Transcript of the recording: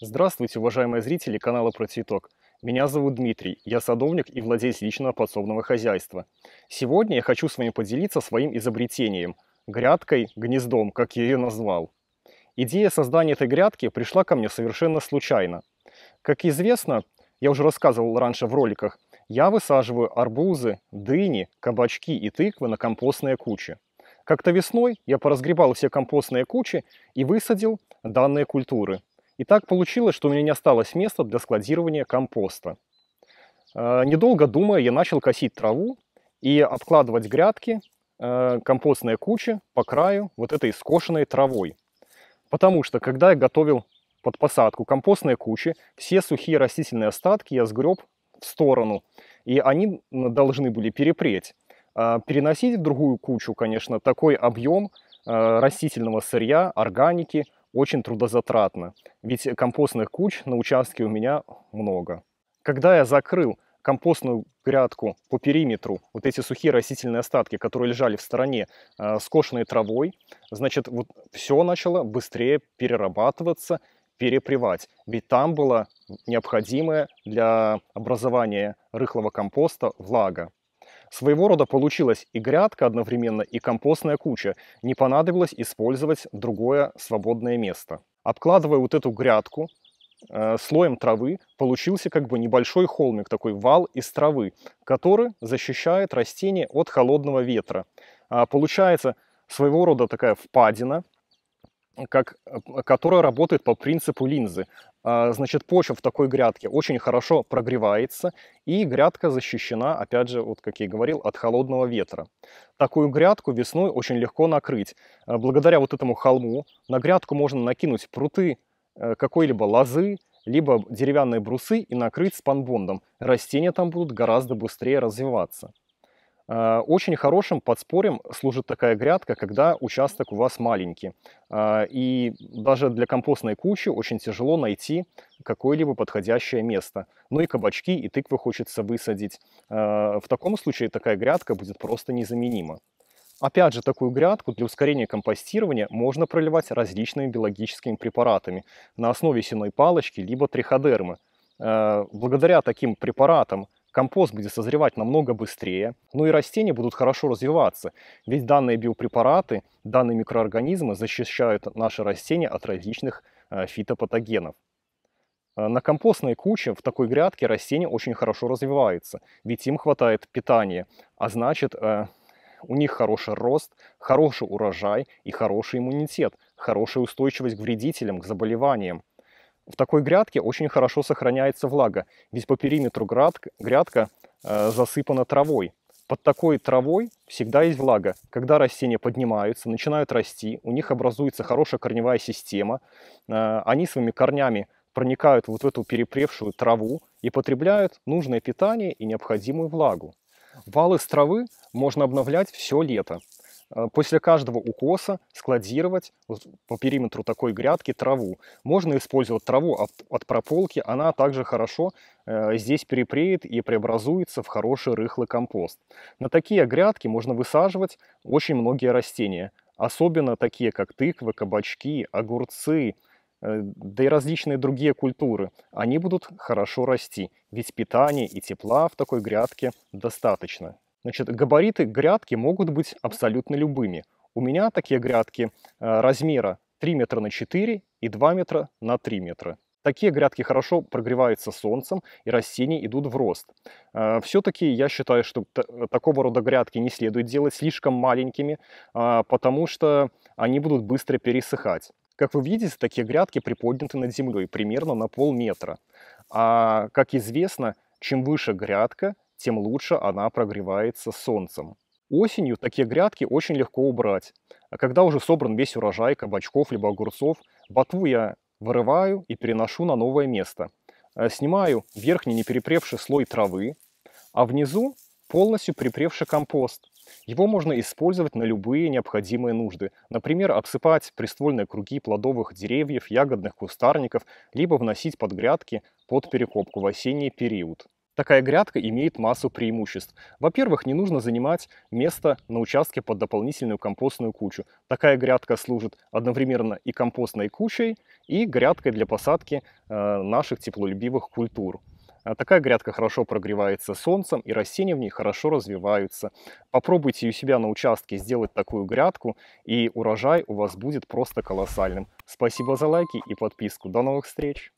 Здравствуйте, уважаемые зрители канала «Про цветок». Меня зовут Дмитрий, я садовник и владелец личного подсобного хозяйства. Сегодня я хочу с вами поделиться своим изобретением – грядкой, гнездом, как я ее назвал. Идея создания этой грядки пришла ко мне совершенно случайно. Как известно, я уже рассказывал раньше в роликах, я высаживаю арбузы, дыни, кабачки и тыквы на компостные кучи. Как-то весной я поразгребал все компостные кучи и высадил данные культуры – и так получилось, что у меня не осталось места для складирования компоста. Э, недолго думая, я начал косить траву и обкладывать грядки, э, компостные кучи по краю вот этой скошенной травой. Потому что, когда я готовил под посадку компостные кучи, все сухие растительные остатки я сгреб в сторону, и они должны были перепреть. Э, переносить в другую кучу, конечно, такой объем растительного сырья, органики – очень трудозатратно, ведь компостных куч на участке у меня много. Когда я закрыл компостную грядку по периметру, вот эти сухие растительные остатки, которые лежали в стороне, э, скошенной травой, значит, вот все начало быстрее перерабатываться, перепривать. Ведь там была необходимая для образования рыхлого компоста влага. Своего рода получилась и грядка одновременно, и компостная куча. Не понадобилось использовать другое свободное место. Обкладывая вот эту грядку э, слоем травы, получился как бы небольшой холмик, такой вал из травы, который защищает растение от холодного ветра. А получается своего рода такая впадина, как, э, которая работает по принципу линзы. А, значит, почва в такой грядке очень хорошо прогревается, и грядка защищена, опять же, вот как я и говорил, от холодного ветра. Такую грядку весной очень легко накрыть. А, благодаря вот этому холму на грядку можно накинуть пруты э, какой-либо лозы, либо деревянные брусы и накрыть спанбондом. Растения там будут гораздо быстрее развиваться. Э, очень хорошим подспорьем служит такая грядка, когда участок у вас маленький. Э, и даже для компостной кучи очень тяжело найти какое-либо подходящее место. Ну и кабачки, и тыквы хочется высадить. Э, в таком случае такая грядка будет просто незаменима. Опять же, такую грядку для ускорения компостирования можно проливать различными биологическими препаратами на основе сеной палочки либо триходермы. Благодаря таким препаратам компост будет созревать намного быстрее, ну и растения будут хорошо развиваться, ведь данные биопрепараты, данные микроорганизмы защищают наши растения от различных э, фитопатогенов. Э, на компостной куче в такой грядке растения очень хорошо развиваются, ведь им хватает питания, а значит э, у них хороший рост, хороший урожай и хороший иммунитет, хорошая устойчивость к вредителям, к заболеваниям в такой грядке очень хорошо сохраняется влага, ведь по периметру грядка, грядка э, засыпана травой. Под такой травой всегда есть влага. Когда растения поднимаются, начинают расти, у них образуется хорошая корневая система, э, они своими корнями проникают вот в эту перепревшую траву и потребляют нужное питание и необходимую влагу. Валы с травы можно обновлять все лето. Э, после каждого укоса складировать по периметру такой грядки траву. Можно использовать траву от, от прополки, она также хорошо э, здесь перепреет и преобразуется в хороший рыхлый компост. На такие грядки можно высаживать очень многие растения, особенно такие как тыквы, кабачки, огурцы, э, да и различные другие культуры. Они будут хорошо расти, ведь питания и тепла в такой грядке достаточно. Значит, габариты грядки могут быть абсолютно любыми. У меня такие грядки э, размера 3 метра на 4 и 2 метра на 3 метра. Такие грядки хорошо прогреваются солнцем, и растения идут в рост. Э, Все-таки я считаю, что такого рода грядки не следует делать слишком маленькими, а, потому что они будут быстро пересыхать. Как вы видите, такие грядки приподняты над землей примерно на полметра. А, как известно, чем выше грядка, тем лучше она прогревается солнцем. Осенью такие грядки очень легко убрать. А когда уже собран весь урожай кабачков либо огурцов, ботву я вырываю и переношу на новое место. Э, снимаю верхний неперепревший слой травы, а внизу полностью припревший компост. Его можно использовать на любые необходимые нужды. Например, обсыпать приствольные круги плодовых деревьев, ягодных кустарников, либо вносить под грядки под перекопку в осенний период. Такая грядка имеет массу преимуществ. Во-первых, не нужно занимать место на участке под дополнительную компостную кучу. Такая грядка служит одновременно и компостной кучей, и грядкой для посадки э, наших теплолюбивых культур. Э, такая грядка хорошо прогревается солнцем, и растения в ней хорошо развиваются. Попробуйте у себя на участке сделать такую грядку, и урожай у вас будет просто колоссальным. Спасибо за лайки и подписку. До новых встреч!